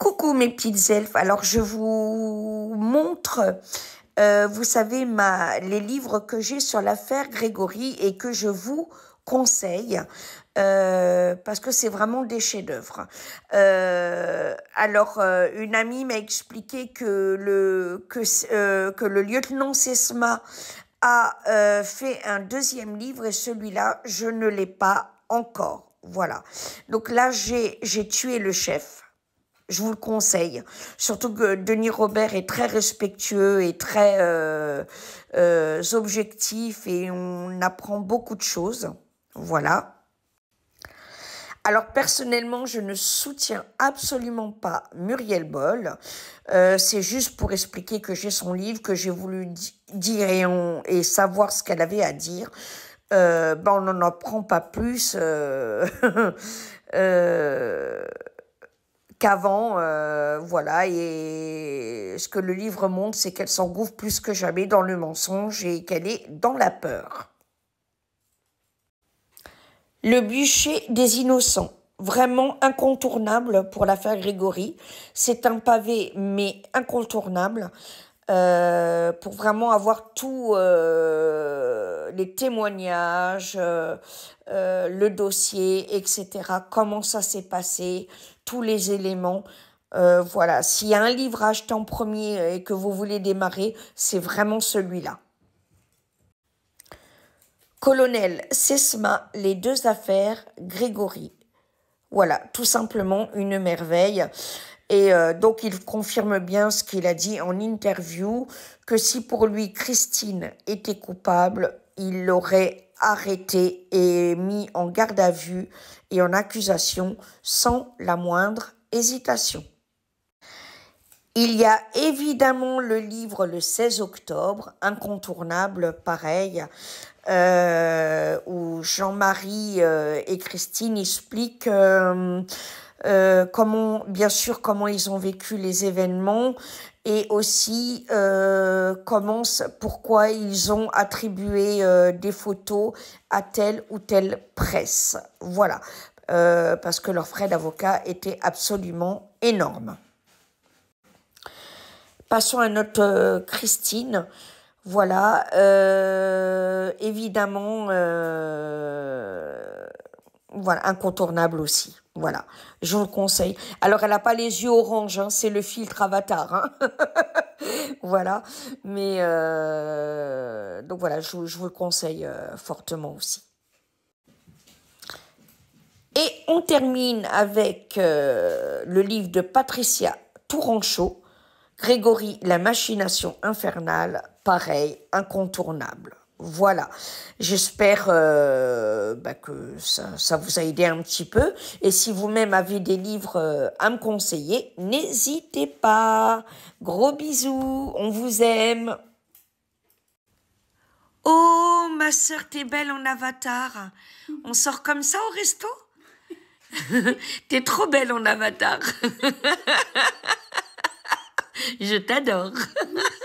Coucou mes petites elfes, alors je vous montre, euh, vous savez, ma, les livres que j'ai sur l'affaire Grégory et que je vous conseille euh, parce que c'est vraiment des chefs-d'œuvre. Euh, alors, une amie m'a expliqué que le, que, que le lieutenant Sesma a fait un deuxième livre et celui-là, je ne l'ai pas encore. Voilà. Donc là, j'ai tué le chef. Je vous le conseille. Surtout que Denis Robert est très respectueux et très euh, euh, objectif et on apprend beaucoup de choses. Voilà. Alors personnellement, je ne soutiens absolument pas Muriel Boll. Euh, c'est juste pour expliquer que j'ai son livre, que j'ai voulu dire et, savoir ce qu'elle avait à dire. Ben, on n'en apprend pas plus. euh, qu'avant. Euh, voilà, et ce que le livre montre, c'est qu'elle s'engouffre plus que jamais dans le mensonge et qu'elle est dans la peur. Le bûcher des innocents, vraiment incontournable pour l'affaire Grégory. C'est un pavé, mais incontournable. Euh, pour vraiment avoir tous euh, les témoignages, euh, le dossier, etc., comment ça s'est passé, tous les éléments. voilà, s'il y a un livre à acheter en premier et que vous voulez démarrer, c'est vraiment celui-là. Colonel Sesma, les deux affaires, Grégory. Voilà, tout simplement une merveille. Et euh, donc il confirme bien ce qu'il a dit en interview, que si pour lui Christine était coupable, il l'aurait arrêté et mis en garde à vue et en accusation sans la moindre hésitation. Il y a évidemment le livre le 16 octobre, incontournable pareil, euh, où Jean-Marie euh, et Christine expliquent... Euh, comment, bien sûr, comment ils ont vécu les événements et aussi euh, comment, pourquoi ils ont attribué euh, des photos à telle ou telle presse. Voilà, euh, parce que leurs frais d'avocat étaient absolument énormes. Passons à notre Christine. Voilà, évidemment, voilà, incontournable aussi. Voilà, je vous le conseille. Alors, elle n'a pas les yeux orange, hein. c'est le filtre avatar. Hein. voilà, mais euh, donc voilà, je, vous le conseille euh, fortement aussi. Et on termine avec euh, le livre de Patricia Touranchot, Grégory, la machination infernale, pareil, incontournable. Voilà, j'espère euh, bah, que ça, vous a aidé un petit peu. Et si vous-même avez des livres euh, à me conseiller, n'hésitez pas. Gros bisous, on vous aime. Oh, ma sœur, t'es belle en avatar. On sort comme ça au resto T'es trop belle en avatar. Je t'adore.